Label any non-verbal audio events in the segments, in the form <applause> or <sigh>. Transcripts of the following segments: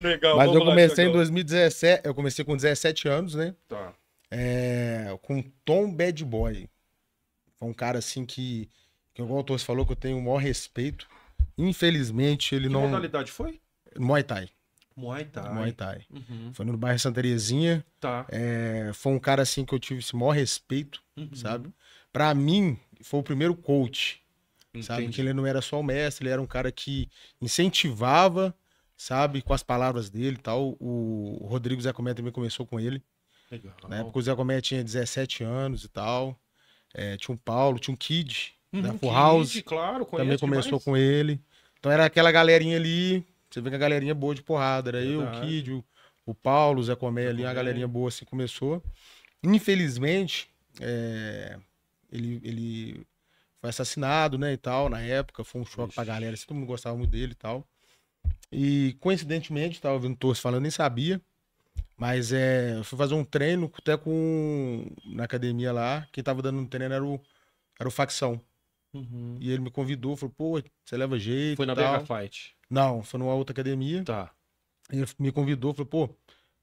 Legal, Mas eu comecei em 2017, eu comecei com 17 anos, né? Tá. É, com Tom Bad Boy. Foi um cara assim que, que o Torres falou, que eu tenho o maior respeito. Infelizmente, ele que não. Que modalidade foi? Muay Thai. Muay Thai. Muay Thai. Uhum. Foi no bairro Santa Terezinha. Tá. É, foi um cara assim que eu tive esse maior respeito, uhum. sabe? Pra mim, foi o primeiro coach. Entendi. Sabe? Que ele não era só o mestre, ele era um cara que incentivava sabe? Com as palavras dele e tal. O Rodrigo Zé Comé também começou com ele. Legal. Na né? época o Zé Comé tinha 17 anos e tal. É, tinha um Paulo, tinha um Kid, uhum, da né? Full House. Claro, também começou demais. com ele. Então era aquela galerinha ali. Você vê que a galerinha é boa de porrada. Era Verdade. eu, o Kid, o, o Paulo, o Zé Comé ali, a galerinha boa assim começou. Infelizmente, é, ele, ele foi assassinado, né, e tal, na época. Foi um choque Ixi. pra galera. Assim, todo mundo gostava muito dele e tal. E coincidentemente, estava ouvindo o falando, nem sabia. Mas é, eu fui fazer um treino até com. na academia lá. Quem estava dando um treino era o, era o Facção. Uhum. E ele me convidou, falou, pô, você leva jeito. Foi na tal. BH Fight? Não, foi numa outra academia. Tá. Ele me convidou, falou, pô,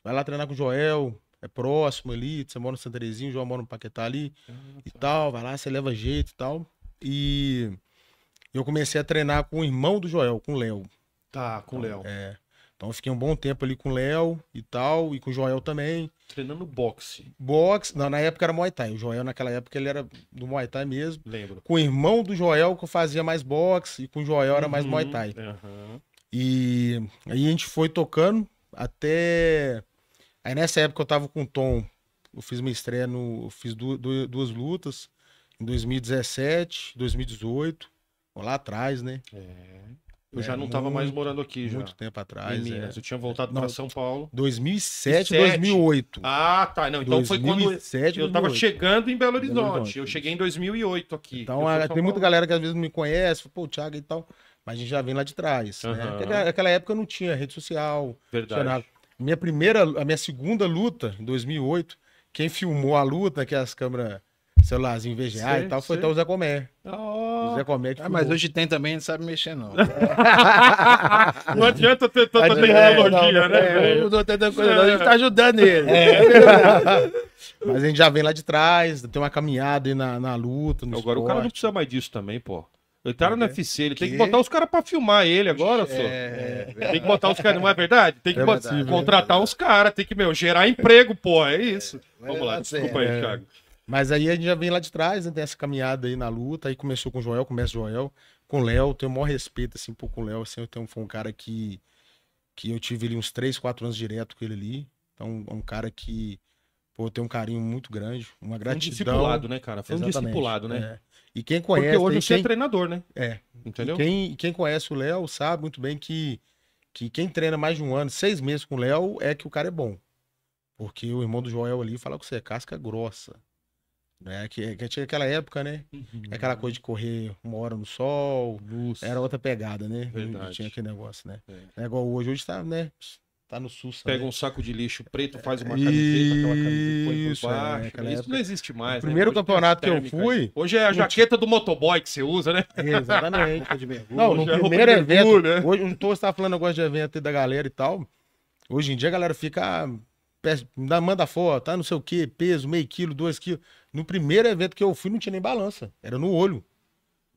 vai lá treinar com o Joel, é próximo ali, você mora no Santa Terezinha, o Joel mora no Paquetá ali ah, e tal, vai lá, você leva jeito e tal. E eu comecei a treinar com o irmão do Joel, com o Léo. Tá, com o então, Léo. É. Então fiquei um bom tempo ali com o Léo e tal, e com o Joel também. Treinando boxe. Boxe, não, na época era Muay Thai. O Joel naquela época ele era do Muay Thai mesmo. Lembro. Com o irmão do Joel que eu fazia mais boxe, e com o Joel era mais Muay uhum, Thai. Uhum. E aí a gente foi tocando até... Aí nessa época eu tava com o Tom, eu fiz uma estreia, no, eu fiz duas, duas lutas em 2017, 2018, lá atrás, né? É. Eu é, já não estava mais morando aqui já. Muito tempo atrás. Em é. Minas. É. Eu tinha voltado para São Paulo. 2007, 2008. Ah, tá. Não, então 2007, foi quando 2007, eu estava chegando em Belo Horizonte. Belo Horizonte. Eu cheguei em 2008 aqui. Então, ah, a, tem muita galera que às vezes não me conhece, pô, o Thiago e tal. Mas a gente já vem lá de trás. Uhum. Né? aquela naquela época eu não tinha rede social. Verdade. Minha primeira, a minha segunda luta, em 2008, quem filmou a luta, que é as câmeras celularzinho VGA e tal, foi até o Zé Comer. Oh. O Zé Comer que ah, mas hoje tem também, não sabe mexer, não. <laughs> não adianta ter tanta tecnologia, é, né? Não, é, não tanta coisa, não. A gente tá é. ajudando ele. <laughs> mas a gente já vem lá de trás, tem uma caminhada aí na, na luta. Agora esporte. o cara não precisa mais disso também, pô. Ele tá no UFC, ele que? tem que botar os caras pra filmar ele agora, só. É, é, tem que botar os caras, não é verdade? Tem que verdade, contratar uns caras, tem que, meu, gerar emprego, pô, é isso. Vamos lá, desculpa aí, Thiago. Mas aí a gente já vem lá de trás, né? Tem essa caminhada aí na luta. Aí começou com o Joel, começa o Joel. Com o Léo, tenho o maior respeito, assim, por com o Léo. Assim, eu tenho, foi um cara que, que eu tive ali uns 3, 4 anos direto com ele ali. Então, é um cara que, pô, eu tenho um carinho muito grande, uma gratidão. Um discipulado, né, cara? Foi um Exatamente, discipulado, né? É. E quem conhece... Porque hoje você quem... é treinador, né? É. Entendeu? E quem, quem conhece o Léo sabe muito bem que, que quem treina mais de um ano, seis meses com o Léo, é que o cara é bom. Porque o irmão do Joel ali fala que você é casca grossa. Né? Que, que tinha aquela época, né? Uhum. Aquela coisa de correr uma hora no sol. Nossa. Era outra pegada, né? Verdade. Tinha aquele negócio, né? É. é igual hoje, hoje tá, né? Tá no SUS. Pega né? um saco de lixo preto, faz uma é, camiseta, aquela camiseta isso, É, né? isso não existe mais. O né? primeiro né? campeonato que eu fui. Hoje é a jaqueta do motoboy que você usa, né? <laughs> Exatamente. É de mergulho. Não, hoje é primeiro evento. Mergulho, né? né? Hoje, não tô tá falando agora de evento da galera e tal. Hoje em dia a galera fica manda foto, tá, não sei o quê, peso, meio quilo, dois quilos. No primeiro evento que eu fui, não tinha nem balança. Era no olho.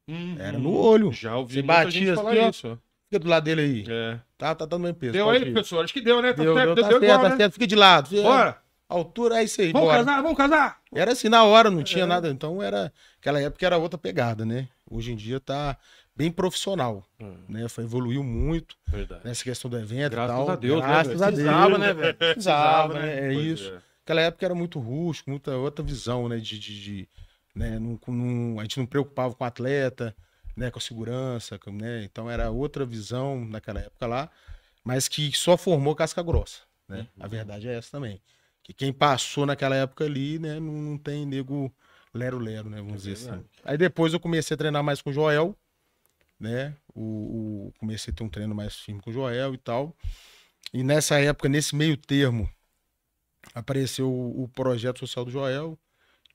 Uhum. Era no uhum. olho. Já ouvi Você batia falar assim, isso. fica do lado dele aí. É. Tá, tá dando tá mesmo peso. Deu aí, pessoal. Acho que deu, né? Tá deu, certo, deu, tá deu, certo, igual, tá né? certo. Fica de lado. Bora! altura, é isso aí. Vamos casar, vamos casar! Era assim, na hora, não é. tinha é. nada. Então era. Aquela época era outra pegada, né? Hoje em dia tá bem profissional, hum. né? Foi, evoluiu muito Verdade. nessa questão do evento Graças tal. a Deus, né, Graças né, a Deus. Precisava, né, velho? Precisava, né? né? É pois isso. É. Aquela época era muito rústico, muita outra visão, né? De, de, de né? Não, a gente não preocupava com o atleta, né? Com a segurança, com, né? Então era outra visão naquela época lá, mas que só formou casca grossa, né? Uhum. A verdade é essa também que quem passou naquela época ali, né, não, não tem nego lero-lero, né, vamos é dizer assim. Aí depois eu comecei a treinar mais com o Joel, né, o, o, comecei a ter um treino mais firme com o Joel e tal. E nessa época, nesse meio termo, apareceu o, o projeto social do Joel,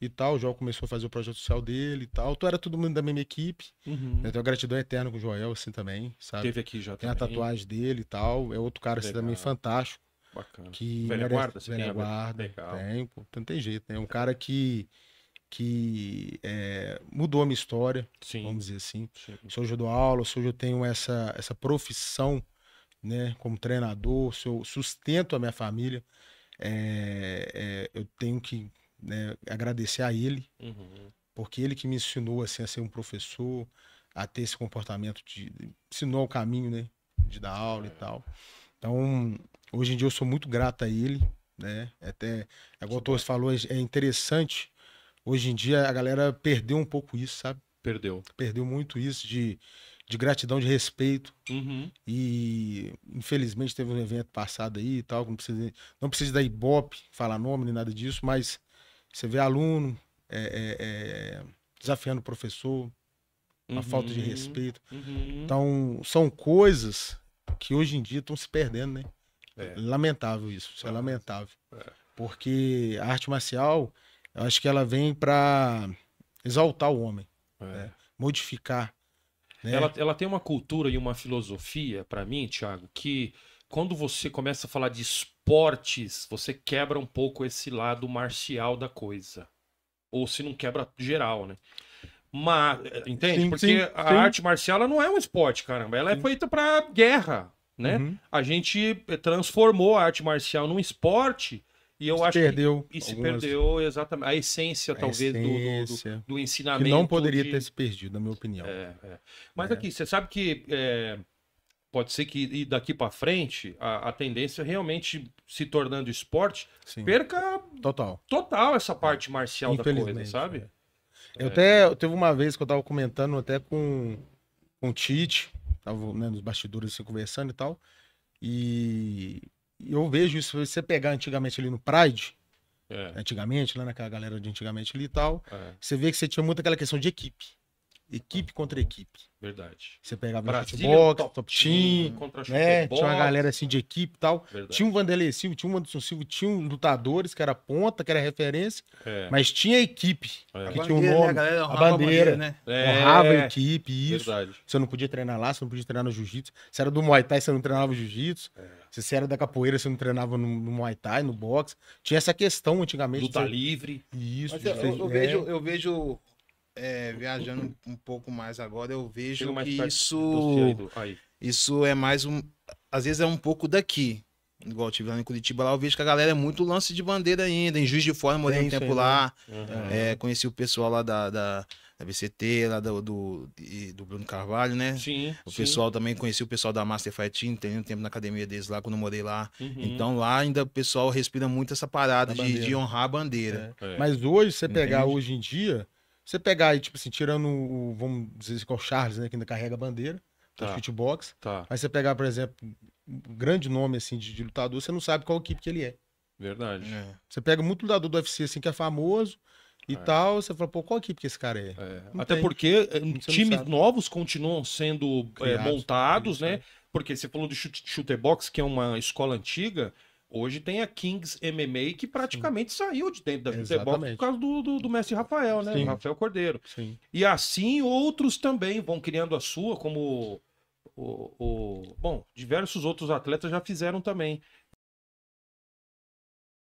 e tal. O Joel começou a fazer o projeto social dele e tal. Então era todo mundo da mesma equipe. Uhum. Eu tenho gratidão eterna com o Joel, assim, também, sabe? Teve aqui já Tem também. a tatuagem dele e tal. É outro cara, que assim, também fantástico. Bacana. Que velha merece, guarda, velha tem guarda. Legal. Tem, não tem jeito, né? Um cara que que é, mudou a minha história, Sim. vamos dizer assim. Sim. Se hoje eu dou aula, se hoje eu tenho essa, essa profissão, né, como treinador, se eu sustento a minha família, é, é, eu tenho que né, agradecer a ele, uhum. porque ele que me ensinou assim, a ser um professor, a ter esse comportamento de. ensinou o caminho, né, de dar aula e é. tal. Então, Hoje em dia eu sou muito grato a ele, né? É até, é igual o Torres falou, é, é interessante. Hoje em dia a galera perdeu um pouco isso, sabe? Perdeu. Perdeu muito isso de, de gratidão, de respeito. Uhum. E infelizmente teve um evento passado aí e tal, não precisa, não precisa dar ibope, falar nome nem nada disso, mas você vê aluno é, é, é, desafiando o professor, uma uhum. falta de respeito. Uhum. Então, são coisas que hoje em dia estão se perdendo, né? É. Lamentável isso, isso é lamentável. É. Porque a arte marcial, eu acho que ela vem para exaltar o homem, é. né? modificar. Né? Ela, ela tem uma cultura e uma filosofia, para mim, Thiago, que quando você começa a falar de esportes, você quebra um pouco esse lado marcial da coisa. Ou se não quebra geral, né? Mas, é, entende? Sim, Porque sim, a sim. arte marcial não é um esporte, caramba. Ela é feita para guerra né? Uhum. A gente eh, transformou a arte marcial num esporte e eu se acho perdeu que e se algumas... perdeu exatamente a essência a talvez essência, do, do, do, ensinamento que não poderia de... ter se perdido, na minha opinião. É, é. Mas é. aqui você sabe que eh, pode ser que daqui para frente a, a, tendência realmente se tornando esporte Sim. perca total total essa parte marcial da coisa, sabe? É. Eu é. até eu teve uma vez que eu estava comentando até com com o Tite tava né, nos bastidores assim, conversando e tal. E eu vejo isso, você pegar antigamente ali no Pride, é. antigamente, lá naquela galera de antigamente ali e tal, é. você vê que você tinha muito aquela questão de equipe equipe contra equipe. Verdade. Você pegava Brasília, futebol, top, top team, contra né? Tinha uma galera assim de equipe e tal. Verdade. Tinha um Vanderlei Silva, tinha um Anderson Silva, tinha um lutadores que era ponta, que era referência, é. mas tinha equipe, é. que né? a tinha o um nome, né? a, a bandeira, né? É. honrava a equipe, isso. Verdade. Você não podia treinar lá, você não podia treinar no jiu-jitsu. Você era do Muay Thai, você não treinava jiu-jitsu. É. Se você era da capoeira, você não treinava no, no, Muay Thai, no boxe. Tinha essa questão antigamente. Luta você... livre. Isso. Mas, eu, eu, vejo, eu vejo é é, viajando um pouco mais agora, eu vejo que isso, isso é mais um. Às vezes é um pouco daqui. Igual eu tive lá em Curitiba, lá eu vejo que a galera é muito lance de bandeira ainda. Em Juiz de Fora, morei um tempo aí, lá. Né? Uhum. É, conheci o pessoal lá da, da da VCT, lá do, do, do, Bruno Carvalho, né? Sim. O sim. pessoal também conheci o pessoal da Master Fighting tem um tempo na academia deles lá, quando eu morei lá. Uhum. Então lá ainda o pessoal respira muito essa parada de, de, honrar a bandeira. É. É. Mas hoje, você pegar Entende? hoje em dia, você pegar aí, tipo assim, tirando o, vamos dizer assim, que é o Charles, né, que ainda carrega a bandeira, tá. do fitbox. Tá. Aí você pegar, por exemplo, um grande nome, assim, de, de lutador, você não sabe qual equipe que ele é. Verdade. É. Você pega muito lutador do UFC, assim, que é famoso, e é. tal, você fala, pô, qual equipe que esse cara é? é. Até tem. porque eh, você times novos continuam sendo eh, Criados, né? é, montados, né? Porque você falou do chute, box, que é uma escola antiga. Hoje tem a Kings MMA que praticamente Sim. saiu de dentro da Jutebox é por causa do, do, do mestre Rafael, né? Sim. Rafael Cordeiro. Sim. E assim outros também vão criando a sua, como o, o, Bom, diversos outros atletas já fizeram também.